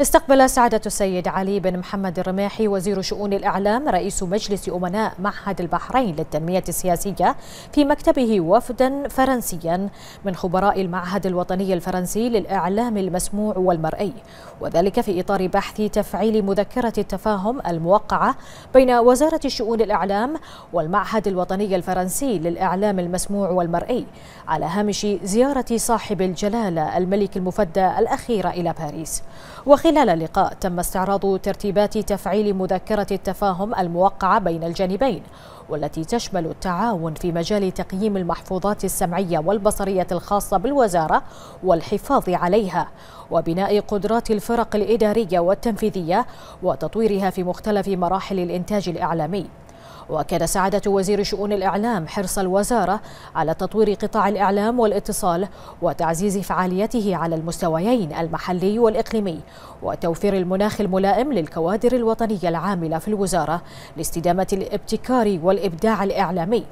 استقبل سعادة السيد علي بن محمد الرماحي وزير شؤون الإعلام رئيس مجلس أمناء معهد البحرين للتنمية السياسية في مكتبه وفدا فرنسيا من خبراء المعهد الوطني الفرنسي للإعلام المسموع والمرئي وذلك في إطار بحث تفعيل مذكرة التفاهم الموقعة بين وزارة شؤون الإعلام والمعهد الوطني الفرنسي للإعلام المسموع والمرئي على هامش زيارة صاحب الجلالة الملك المفدى الأخيرة إلى باريس خلال اللقاء تم استعراض ترتيبات تفعيل مذكرة التفاهم الموقعة بين الجانبين والتي تشمل التعاون في مجال تقييم المحفوظات السمعية والبصرية الخاصة بالوزارة والحفاظ عليها وبناء قدرات الفرق الإدارية والتنفيذية وتطويرها في مختلف مراحل الإنتاج الإعلامي وأكد سعادة وزير شؤون الإعلام حرص الوزارة على تطوير قطاع الإعلام والاتصال وتعزيز فعاليته على المستويين المحلي والإقليمي وتوفير المناخ الملائم للكوادر الوطنية العاملة في الوزارة لاستدامة الابتكار والإبداع الإعلامي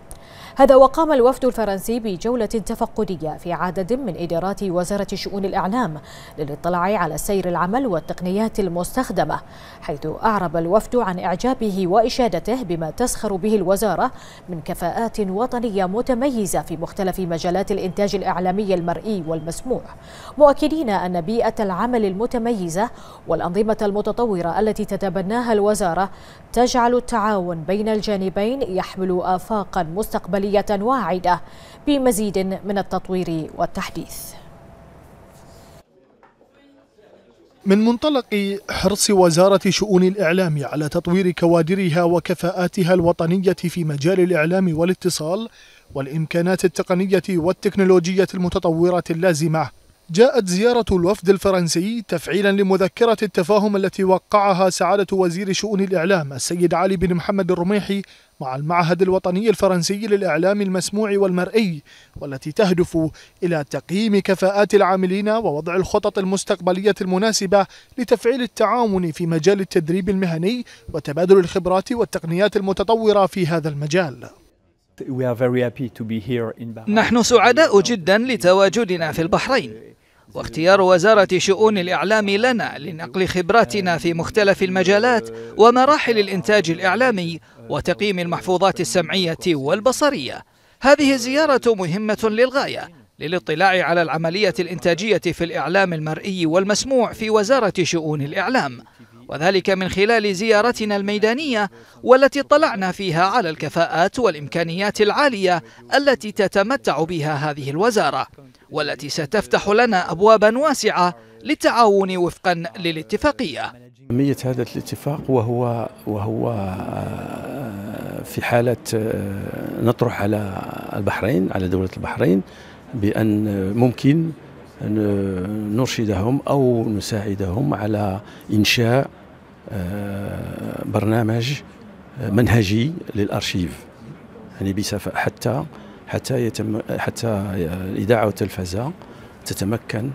هذا وقام الوفد الفرنسي بجولة تفقدية في عدد من إدارات وزارة شؤون الإعلام للاطلاع على سير العمل والتقنيات المستخدمة حيث أعرب الوفد عن إعجابه وإشادته بما تسخر به الوزارة من كفاءات وطنية متميزة في مختلف مجالات الإنتاج الإعلامي المرئي والمسموع مؤكدين أن بيئة العمل المتميزة والأنظمة المتطورة التي تتبناها الوزارة تجعل التعاون بين الجانبين يحمل آفاقا مستقبلية عملية واعدة بمزيد من التطوير والتحديث من منطلق حرص وزارة شؤون الإعلام على تطوير كوادرها وكفاءاتها الوطنية في مجال الإعلام والاتصال والإمكانات التقنية والتكنولوجية المتطورة اللازمة جاءت زيارة الوفد الفرنسي تفعيلا لمذكرة التفاهم التي وقعها سعادة وزير شؤون الإعلام السيد علي بن محمد الرميحي مع المعهد الوطني الفرنسي للإعلام المسموع والمرئي والتي تهدف إلى تقييم كفاءات العاملين ووضع الخطط المستقبلية المناسبة لتفعيل التعاون في مجال التدريب المهني وتبادل الخبرات والتقنيات المتطورة في هذا المجال نحن سعداء جدا لتواجدنا في البحرين واختيار وزارة شؤون الإعلام لنا لنقل خبراتنا في مختلف المجالات ومراحل الإنتاج الإعلامي وتقييم المحفوظات السمعية والبصرية هذه الزيارة مهمة للغاية للاطلاع على العملية الإنتاجية في الإعلام المرئي والمسموع في وزارة شؤون الإعلام وذلك من خلال زيارتنا الميدانية والتي طلعنا فيها على الكفاءات والإمكانيات العالية التي تتمتع بها هذه الوزارة والتي ستفتح لنا أبوابا واسعة للتعاون وفقا للاتفاقية أهمية هذا الاتفاق وهو وهو آه، في حالة آه، نطرح على البحرين على دولة البحرين بأن ممكن نرشدهم أو نساعدهم على إنشاء آه، برنامج آه، منهجي للأرشيف يعني بصفة حتى حتى يتم حتى الإذاعة والتلفزة تتمكن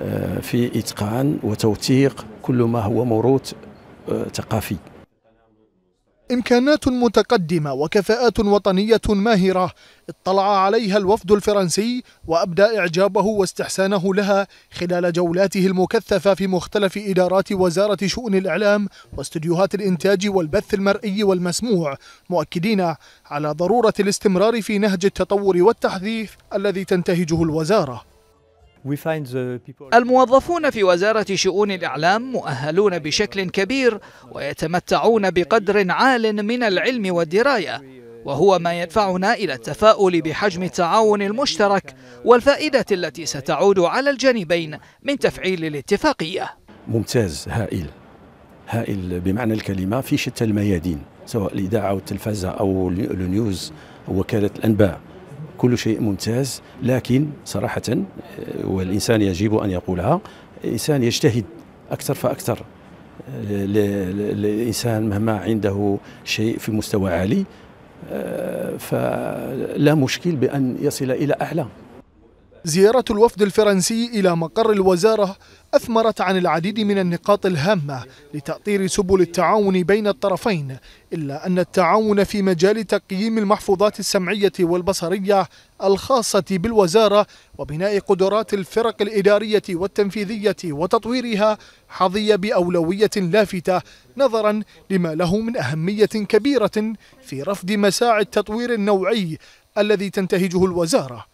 آه، في إتقان وتوثيق كل ما هو موروث ثقافي إمكانات متقدمة وكفاءات وطنية ماهرة اطلع عليها الوفد الفرنسي وأبدى إعجابه واستحسانه لها خلال جولاته المكثفة في مختلف إدارات وزارة شؤون الإعلام واستديوهات الإنتاج والبث المرئي والمسموع مؤكدين على ضرورة الاستمرار في نهج التطور والتحديث الذي تنتهجه الوزارة الموظفون في وزارة شؤون الإعلام مؤهلون بشكل كبير ويتمتعون بقدر عال من العلم والدراية وهو ما يدفعنا إلى التفاؤل بحجم التعاون المشترك والفائدة التي ستعود على الجانبين من تفعيل الاتفاقية ممتاز هائل هائل بمعنى الكلمة في شتى الميادين سواء الإذاعة والتلفزة أو النيوز وكالة الأنباء كل شيء ممتاز لكن صراحة آه، والإنسان يجب أن يقولها الإنسان يجتهد أكثر فأكثر الإنسان آه، مهما عنده شيء في مستوى عالي آه، فلا مشكل بأن يصل إلى أعلى زيارة الوفد الفرنسي إلى مقر الوزارة أثمرت عن العديد من النقاط الهامة لتأطير سبل التعاون بين الطرفين إلا أن التعاون في مجال تقييم المحفوظات السمعية والبصرية الخاصة بالوزارة وبناء قدرات الفرق الإدارية والتنفيذية وتطويرها حظي بأولوية لافتة نظرا لما له من أهمية كبيرة في رفض مساعي التطوير النوعي الذي تنتهجه الوزاره